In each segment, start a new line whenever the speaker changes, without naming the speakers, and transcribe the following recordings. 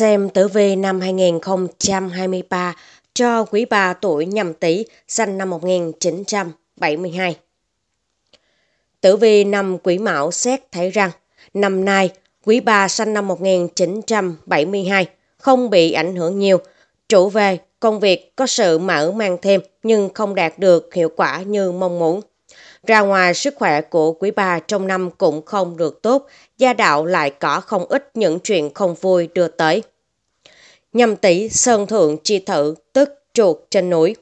xem tử vi năm 2023 cho quý bà tuổi nhâm tý sinh năm 1972. Tử vi năm quý mão xét thấy rằng năm nay quý bà sinh năm 1972 không bị ảnh hưởng nhiều, chủ về công việc có sự mở mang thêm nhưng không đạt được hiệu quả như mong muốn. Ra ngoài sức khỏe của quý bà trong năm cũng không được tốt, gia đạo lại có không ít những chuyện không vui đưa tới. Nhâm tỷ Sơn Thượng Chi Thử tức chuột trên núi.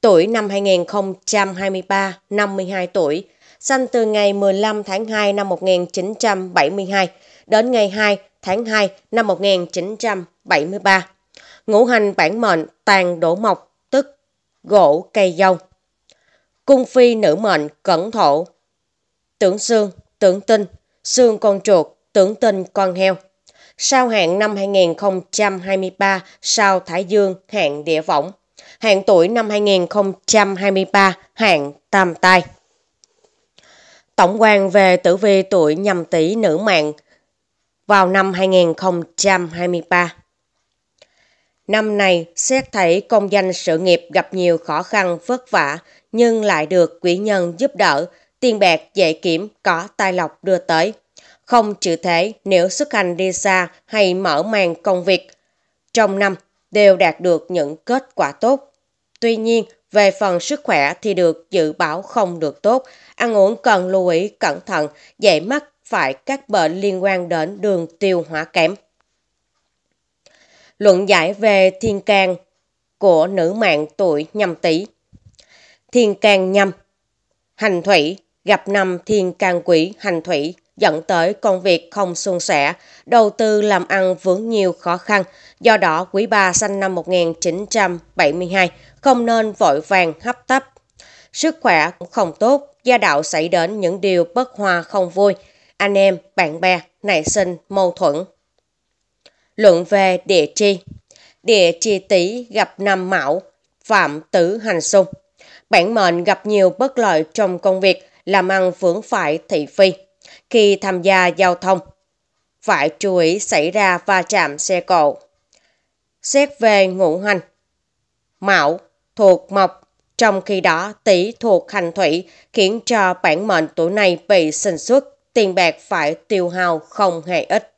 Tuổi năm 2023, 52 tuổi, sanh từ ngày 15 tháng 2 năm 1972 đến ngày 2 tháng 2 năm 1973. Ngũ hành bản mệnh tàn đổ mộc, tức gỗ cây dông cung phi nữ mệnh cẩn thổ. Tưởng xương, tưởng tinh, xương con chuột, tưởng tinh con heo. Sao hạng năm 2023, sao Thái Dương, hạng địa võng. hạng tuổi năm 2023, hạng tam tai. Tổng quan về tử vi tuổi nhâm tý nữ mạng vào năm 2023. Năm này, xét thấy công danh sự nghiệp gặp nhiều khó khăn vất vả nhưng lại được quỷ nhân giúp đỡ, tiền bạc dễ kiếm, có tài lộc đưa tới. Không trừ thế nếu xuất hành đi xa hay mở màn công việc. Trong năm đều đạt được những kết quả tốt. Tuy nhiên, về phần sức khỏe thì được dự báo không được tốt, ăn uống cần lưu ý cẩn thận, dễ mắc phải các bệnh liên quan đến đường tiêu hóa kém. Luận giải về thiên can của nữ mạng tuổi nhâm tý thiên can nhâm. Hành thủy, gặp năm thiên can quỷ hành thủy dẫn tới công việc không suôn sẻ, đầu tư làm ăn vướng nhiều khó khăn. Do đó, quý ba sinh năm 1972 không nên vội vàng hấp tấp. Sức khỏe cũng không tốt, gia đạo xảy đến những điều bất hòa không vui. Anh em, bạn bè, nảy sinh mâu thuẫn. Luận về địa chi Địa chi tỷ gặp năm mão, phạm tử hành xung. Bản mệnh gặp nhiều bất lợi trong công việc, làm ăn vướng phải thị phi. Khi tham gia giao thông, phải chú ý xảy ra va chạm xe cộ. Xét về ngũ hành, mão thuộc mộc, trong khi đó tỷ thuộc hành thủy khiến cho bản mệnh tuổi này bị sinh xuất, tiền bạc phải tiêu hao không hề ít.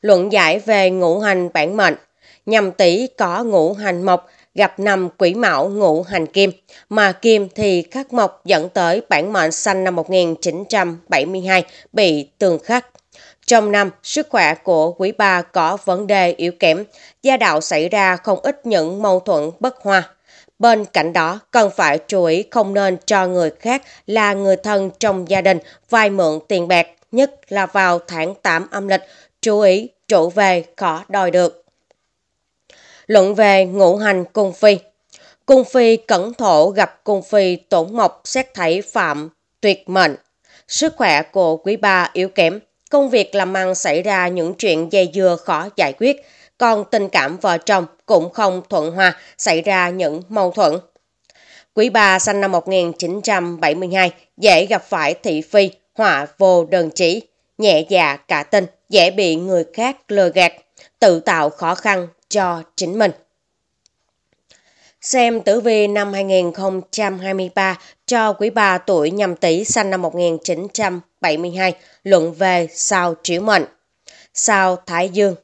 Luận giải về ngũ hành bản mệnh, nhằm tỷ có ngũ hành mộc gặp năm quỷ mão ngũ hành kim, mà kim thì khắc mộc dẫn tới bản mệnh sanh năm 1972 bị tường khắc. Trong năm, sức khỏe của quý ba có vấn đề yếu kém, gia đạo xảy ra không ít những mâu thuẫn bất hòa. Bên cạnh đó, cần phải chú ý không nên cho người khác là người thân trong gia đình vay mượn tiền bạc, nhất là vào tháng 8 âm lịch, chú ý chủ về khó đòi được luận về ngũ hành cung phi. Cung phi cẩn thổ gặp cung phi tổn mộc xét thảy phạm tuyệt mệnh. Sức khỏe của quý ba yếu kém, công việc làm ăn xảy ra những chuyện dây dưa khó giải quyết, còn tình cảm vợ chồng cũng không thuận hòa, xảy ra những mâu thuẫn. Quý ba sinh năm 1972, dễ gặp phải thị phi, họa vô đơn chỉ, nhẹ dạ cả tin, dễ bị người khác lừa gạt, tự tạo khó khăn cho chính mình. Xem tử vi năm 2023 cho quý bà tuổi nhâm tỷ sinh năm 1972, luận về sao triểu mệnh. Sao Thái Dương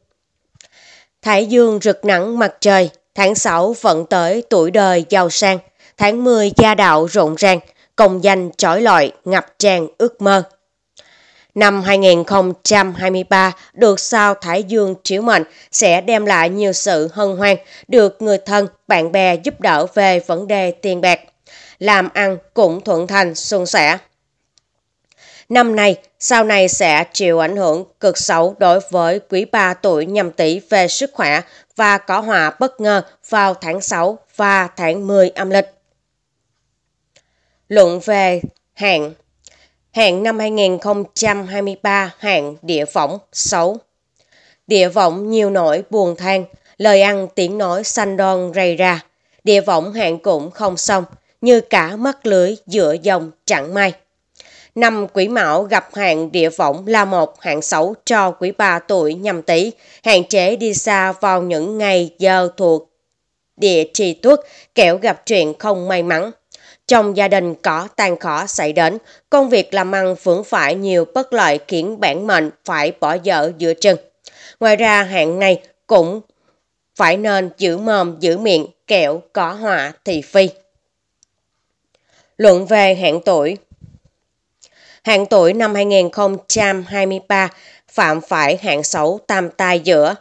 Thái Dương rực nắng mặt trời, tháng 6 vận tới tuổi đời giàu sang, tháng 10 gia đạo rộn ràng, công danh trói lọi, ngập tràn ước mơ. Năm 2023 được sao Thái Dương chiếu mệnh sẽ đem lại nhiều sự hân hoan, được người thân, bạn bè giúp đỡ về vấn đề tiền bạc. Làm ăn cũng thuận thành suôn sẻ. Năm nay, sau này sẽ chịu ảnh hưởng cực xấu đối với quý ba tuổi nhâm tỵ về sức khỏe và có họa bất ngờ vào tháng 6 và tháng 10 âm lịch. Luận về hạn Hạn năm 2023, hạng địa phỏng 6. Địa vọng nhiều nỗi buồn than, lời ăn tiếng nói xanh đon rầy ra. Địa vọng hạng cũng không xong, như cả mắt lưới giữa dòng chẳng may. Năm quỷ mão gặp hạng địa võng là một hạng xấu cho quỷ bà tuổi nhằm tý, hạn chế đi xa vào những ngày giờ thuộc địa trì tuất, kẻo gặp chuyện không may mắn. Trong gia đình có tàn khó xảy đến, công việc làm ăn vướng phải nhiều bất lợi khiến bản mệnh phải bỏ dở giữa chân Ngoài ra hạn này cũng phải nên giữ mồm giữ miệng kẹo có họa thì phi. Luận về hạn tuổi Hạn tuổi năm 2023 phạm phải hạn xấu tam tai giữa,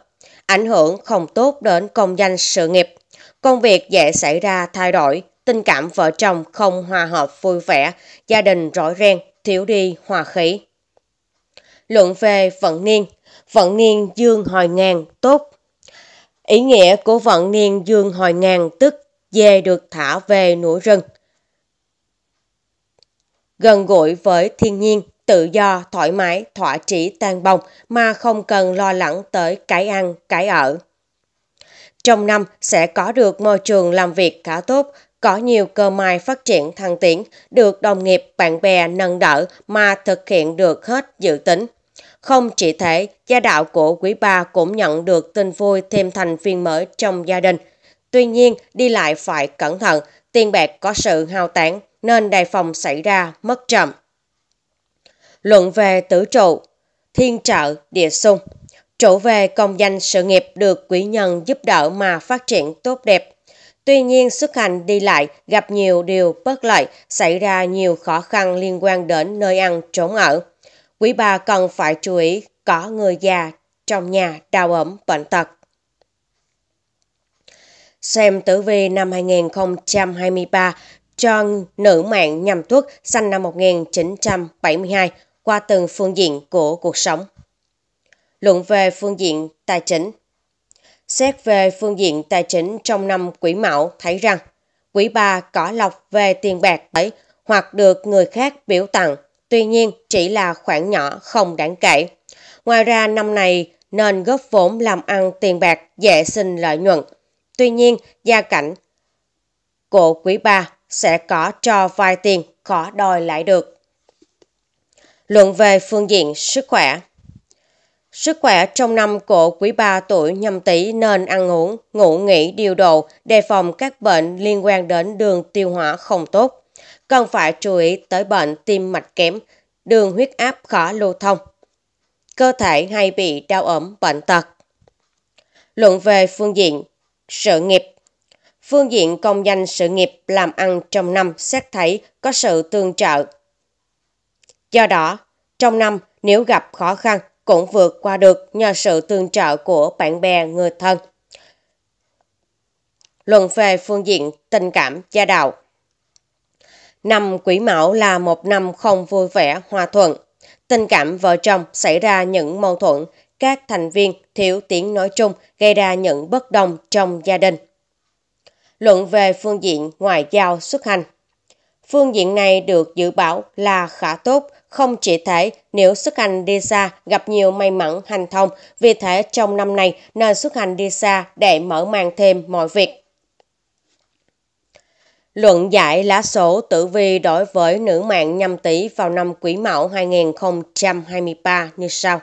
ảnh hưởng không tốt đến công danh sự nghiệp. Công việc dễ xảy ra thay đổi, Tình cảm vợ chồng không hòa hợp vui vẻ, gia đình rỗi ren thiếu đi hòa khí. Luận về vận niên Vận niên dương hồi ngàn tốt Ý nghĩa của vận niên dương hồi ngàn tức dê được thả về núi rừng. Gần gũi với thiên nhiên, tự do, thoải mái, thỏa chỉ tan bồng mà không cần lo lắng tới cái ăn, cái ở. Trong năm sẽ có được môi trường làm việc khá tốt, có nhiều cơ may phát triển thăng tiến, được đồng nghiệp bạn bè nâng đỡ mà thực hiện được hết dự tính. Không chỉ thế, gia đạo của quý ba cũng nhận được tin vui thêm thành viên mới trong gia đình. Tuy nhiên, đi lại phải cẩn thận, tiền bạc có sự hao tán nên đề phòng xảy ra mất trộm. Luận về tử trụ, thiên trợ, địa sung. Trụ về công danh sự nghiệp được quý nhân giúp đỡ mà phát triển tốt đẹp. Tuy nhiên, xuất hành đi lại gặp nhiều điều bất lợi, xảy ra nhiều khó khăn liên quan đến nơi ăn trốn ở. Quý bà cần phải chú ý có người già trong nhà đau ốm bệnh tật. Xem tử vi năm 2023 cho nữ mạng nhằm tuất sinh năm 1972 qua từng phương diện của cuộc sống. Luận về phương diện tài chính, Xét về phương diện tài chính trong năm quỹ mão thấy rằng quỹ ba cỏ lọc về tiền bạc ấy hoặc được người khác biểu tặng, tuy nhiên chỉ là khoản nhỏ không đáng kể. Ngoài ra năm này nên góp vốn làm ăn tiền bạc dễ sinh lợi nhuận. Tuy nhiên gia cảnh của quý ba sẽ có cho vài tiền khó đòi lại được. Luận về phương diện sức khỏe Sức khỏe trong năm của quý ba tuổi nhâm tý nên ăn uống, ngủ nghỉ điều độ, đề phòng các bệnh liên quan đến đường tiêu hóa không tốt. Cần phải chú ý tới bệnh tim mạch kém, đường huyết áp khó lưu thông. Cơ thể hay bị đau ẩm bệnh tật. Luận về phương diện sự nghiệp Phương diện công danh sự nghiệp làm ăn trong năm xét thấy có sự tương trợ. Do đó, trong năm nếu gặp khó khăn cũng vượt qua được nhờ sự tương trợ của bạn bè, người thân. Luận về phương diện tình cảm gia đạo Năm Quỷ Mão là một năm không vui vẻ, hòa thuận. Tình cảm vợ chồng xảy ra những mâu thuẫn, các thành viên thiếu tiếng nói chung gây ra những bất đồng trong gia đình. Luận về phương diện ngoại giao xuất hành Phương diện này được dự báo là khá tốt không chỉ thế, nếu xuất hành đi xa gặp nhiều may mắn hành thông, vì thế trong năm này nên xuất hành đi xa để mở mang thêm mọi việc. Luận giải lá số tử vi đối với nữ mạng nhâm tý vào năm Quý Mão 2023 như sau.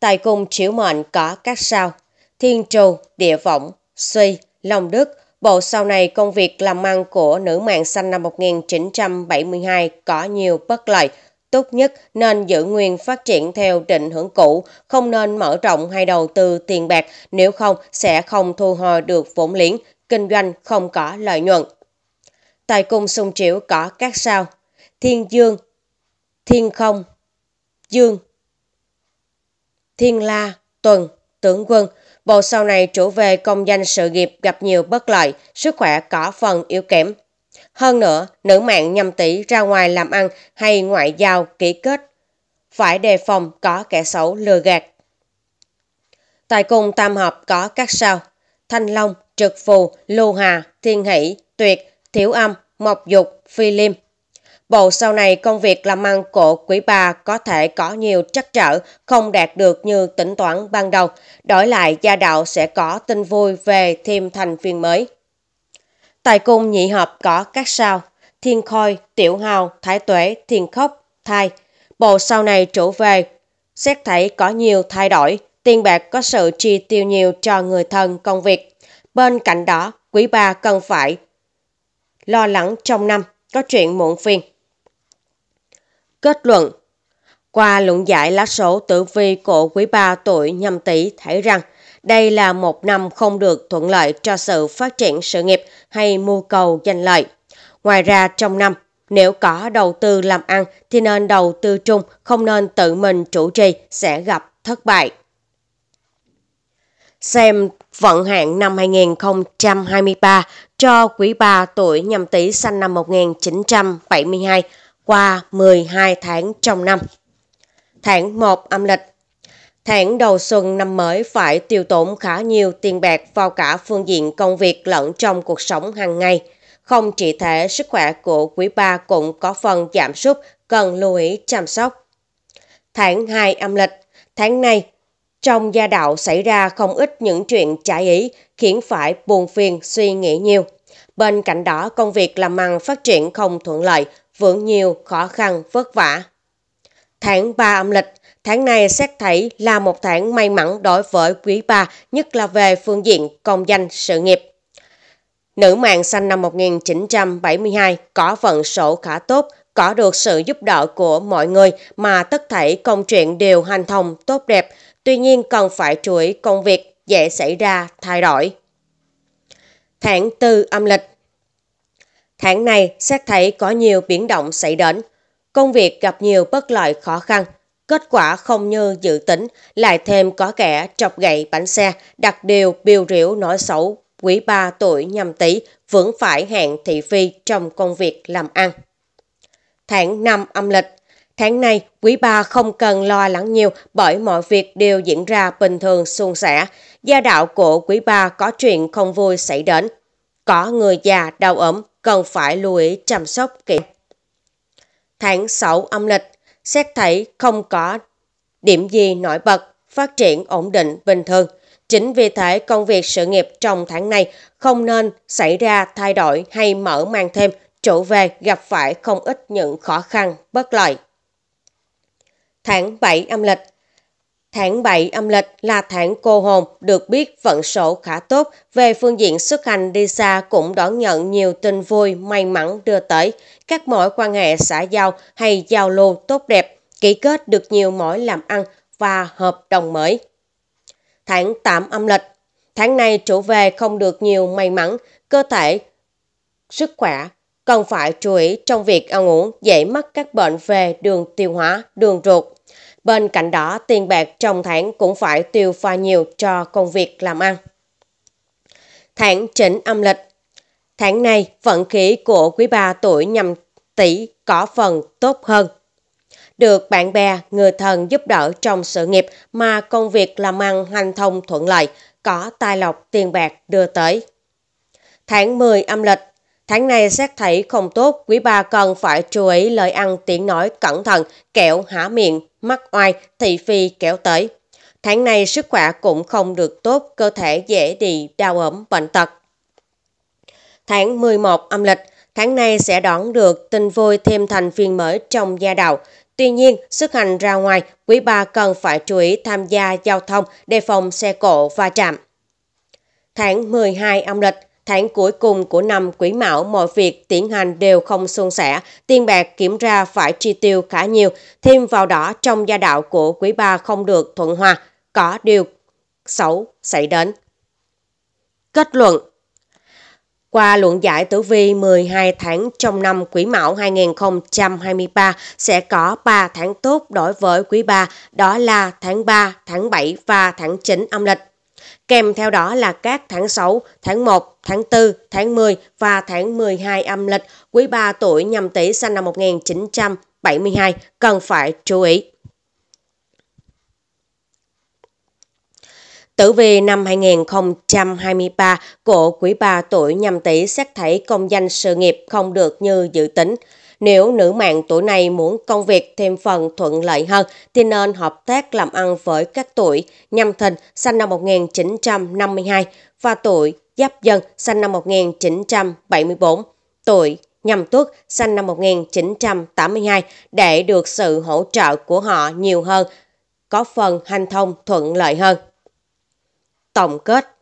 Tài cung chiếu mệnh có các sao: Thiên trù, địa võng, suy, long đức. Bộ sau này công việc làm ăn của nữ mạng sinh năm 1972 có nhiều bất lợi, Tốt nhất nên giữ nguyên phát triển theo định hưởng cũ, không nên mở rộng hay đầu tư tiền bạc, nếu không sẽ không thu hồi được vốn liếng, kinh doanh không có lợi nhuận. Tài cung xung triểu có các sao, thiên dương, thiên không, dương, thiên la, tuần, tướng quân. Bộ sau này chủ về công danh sự nghiệp gặp nhiều bất lợi, sức khỏe có phần yếu kém, hơn nữa, nữ mạng nhầm tỷ ra ngoài làm ăn hay ngoại giao ký kết. Phải đề phòng có kẻ xấu lừa gạt. Tại cung tam hợp có các sao. Thanh Long, Trực Phù, Lưu Hà, Thiên Hỷ, Tuyệt, Thiểu Âm, Mộc Dục, Phi Liêm. Bộ sau này công việc làm ăn của quý bà có thể có nhiều trắc trở, không đạt được như tính toán ban đầu. Đổi lại, gia đạo sẽ có tin vui về thêm thành viên mới. Tại cung nhị hợp có các sao, thiên khôi, tiểu hào, thái Tuế, thiên khốc, thai. Bộ sau này trụ về, xét thấy có nhiều thay đổi, tiền bạc có sự chi tiêu nhiều cho người thân công việc. Bên cạnh đó, quý ba cần phải lo lắng trong năm, có chuyện muộn phiền. Kết luận Qua luận giải lá số tử vi của quý ba tuổi nhâm tý thấy rằng đây là một năm không được thuận lợi cho sự phát triển sự nghiệp hay mưu cầu danh lợi. Ngoài ra trong năm, nếu có đầu tư làm ăn thì nên đầu tư chung, không nên tự mình chủ trì sẽ gặp thất bại. Xem vận hạn năm 2023 cho quý bà tuổi nhâm tý sinh năm 1972 qua 12 tháng trong năm. Tháng 1 âm lịch Tháng đầu xuân năm mới phải tiêu tốn khá nhiều tiền bạc vào cả phương diện công việc lẫn trong cuộc sống hàng ngày. Không chỉ thế, sức khỏe của quý ba cũng có phần giảm sút, cần lưu ý chăm sóc. Tháng 2 âm lịch Tháng này, trong gia đạo xảy ra không ít những chuyện trái ý, khiến phải buồn phiền suy nghĩ nhiều. Bên cạnh đó, công việc làm ăn phát triển không thuận lợi, vướng nhiều khó khăn, vất vả. Tháng 3 âm lịch Tháng này xét thấy là một tháng may mắn đối với quý bà, nhất là về phương diện công danh sự nghiệp. Nữ mạng sinh năm 1972 có vận sổ khá tốt, có được sự giúp đỡ của mọi người mà tất thảy công chuyện đều hành thông tốt đẹp, tuy nhiên cần phải chú ý công việc dễ xảy ra thay đổi. Tháng 4 âm lịch Tháng này, xét thấy có nhiều biến động xảy đến. Công việc gặp nhiều bất lợi khó khăn, Kết quả không như dự tính, lại thêm có kẻ chọc gậy bánh xe, đặt điều biêu riểu nói xấu quý ba tuổi nhầm tí vẫn phải hẹn thị phi trong công việc làm ăn. Tháng 5 âm lịch Tháng này, quý ba không cần lo lắng nhiều bởi mọi việc đều diễn ra bình thường suôn sẻ. Gia đạo của quý ba có chuyện không vui xảy đến. Có người già đau ốm cần phải lưu ý chăm sóc kỹ. Tháng 6 âm lịch xét thấy không có điểm gì nổi bật, phát triển ổn định bình thường. Chính vì thế công việc sự nghiệp trong tháng này không nên xảy ra thay đổi hay mở mang thêm, Chỗ về gặp phải không ít những khó khăn, bất lợi. Tháng 7 âm lịch Tháng 7 âm lịch là tháng cô hồn, được biết vận sổ khá tốt, về phương diện xuất hành đi xa cũng đón nhận nhiều tin vui, may mắn đưa tới, các mối quan hệ xã giao hay giao lưu tốt đẹp, ký kết được nhiều mối làm ăn và hợp đồng mới. Tháng 8 âm lịch Tháng này chủ về không được nhiều may mắn, cơ thể, sức khỏe, cần phải chú ý trong việc ăn uống dễ mắc các bệnh về đường tiêu hóa, đường ruột. Bên cạnh đó, tiền bạc trong tháng cũng phải tiêu pha nhiều cho công việc làm ăn. Tháng chỉnh âm lịch Tháng này, vận khí của quý ba tuổi nhằm tỷ có phần tốt hơn. Được bạn bè, người thân giúp đỡ trong sự nghiệp mà công việc làm ăn hành thông thuận lợi, có tài lộc tiền bạc đưa tới. Tháng 10 âm lịch, Tháng này xét thấy không tốt, quý bà cần phải chú ý lời ăn tiếng nói cẩn thận, kẹo há miệng, mắc oai, thị phi kéo tới. Tháng này sức khỏe cũng không được tốt, cơ thể dễ bị đau ốm bệnh tật. Tháng 11 âm lịch, tháng này sẽ đón được tin vui thêm thành viên mới trong gia đạo. Tuy nhiên, sức hành ra ngoài, quý bà cần phải chú ý tham gia giao thông, đề phòng xe cộ va chạm. Tháng 12 âm lịch, Tháng cuối cùng của năm quý mão mọi việc tiến hành đều không suôn sẻ, tiền bạc kiểm ra phải chi tiêu khá nhiều, thêm vào đó trong gia đạo của quý ba không được thuận hòa, có điều xấu xảy đến. Kết luận qua luận giải tử vi 12 tháng trong năm Quý Mão 2023 sẽ có 3 tháng tốt đối với quý 3, đó là tháng 3, tháng 7 và tháng 9 âm lịch kèm theo đó là các tháng 6, tháng 1, tháng 4, tháng 10 và tháng 12 âm lịch quý 3 tuổi nhằm tỷ sinh năm 1972 cần phải chú ý. Tử vi năm 2023 của quý 3 tuổi nhằm tỷ xét thấy công danh sự nghiệp không được như dự tính. Nếu nữ mạng tuổi này muốn công việc thêm phần thuận lợi hơn thì nên hợp tác làm ăn với các tuổi nhâm thìn sinh năm 1952 và tuổi giáp dân sinh năm 1974, tuổi nhâm tuất sinh năm 1982 để được sự hỗ trợ của họ nhiều hơn, có phần hành thông thuận lợi hơn. Tổng kết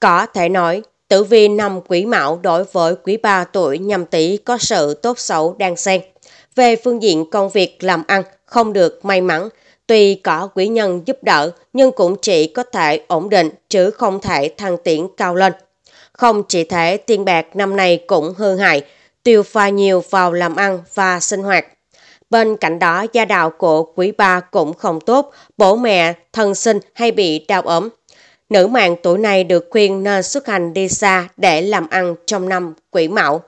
Có thể nói, Tử vi năm quý mão đối với quý Ba tuổi Nhâm Tý có sự tốt xấu đang xen. Về phương diện công việc làm ăn không được may mắn, tuy có quý nhân giúp đỡ nhưng cũng chỉ có thể ổn định chứ không thể thăng tiến cao lên. Không chỉ thế, tiền bạc năm nay cũng hư hại, tiêu pha nhiều vào làm ăn và sinh hoạt. Bên cạnh đó, gia đạo của quý ba cũng không tốt, bố mẹ, thân sinh hay bị đau ốm nữ mạng tuổi này được khuyên nên xuất hành đi xa để làm ăn trong năm quỷ mão.